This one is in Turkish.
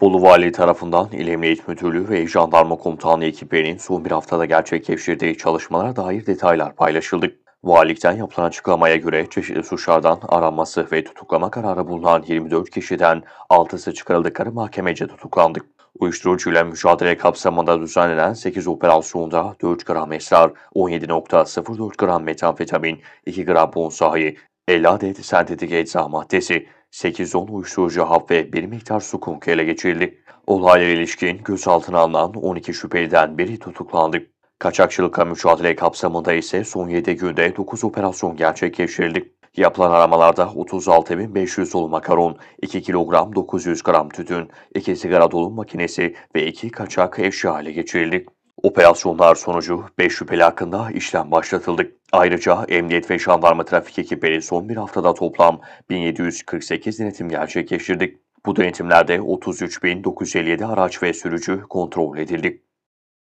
Bolu Valiliği tarafından İl Emniyet Müdürlüğü ve Jandarma Komutanı ekiplerinin son bir haftada gerçekleştirdiği çalışmalara dair detaylar paylaşıldı. Valilikten yapılan açıklamaya göre çeşitli suçlardan aranması ve tutuklama kararı bulunan 24 kişiden 6'sı çıkarıldıkları mahkemece tutuklandı. Uyuşturucuyla mücadele kapsamında düzenlenen 8 operasyonda 4 gram esrar, 17.04 gram metamfetamin, 2 gram bonsahi, 50 adet sentetik ecza maddesi, 8-10 uyuşturucu hap ve bir miktar sukunk ele geçirildi. Olayla ilişkin gözaltına alınan 12 şüpheliden biri tutuklandı. Kaçakçılıkla mücadele kapsamında ise son 7 günde 9 operasyon gerçekleştirildi. Yapılan aramalarda 36.500 dolu makaron, 2 kilogram 900 gram tütün, 2 sigara dolu makinesi ve 2 kaçak eşya ile geçirildi. Operasyonlar sonucu 5 şüpheli hakkında işlem başlatıldı. Ayrıca emniyet ve jandarma trafik ekipleri son bir haftada toplam 1748 denetim gerçekleştirdik. Bu denetimlerde 33.957 araç ve sürücü kontrol edildi.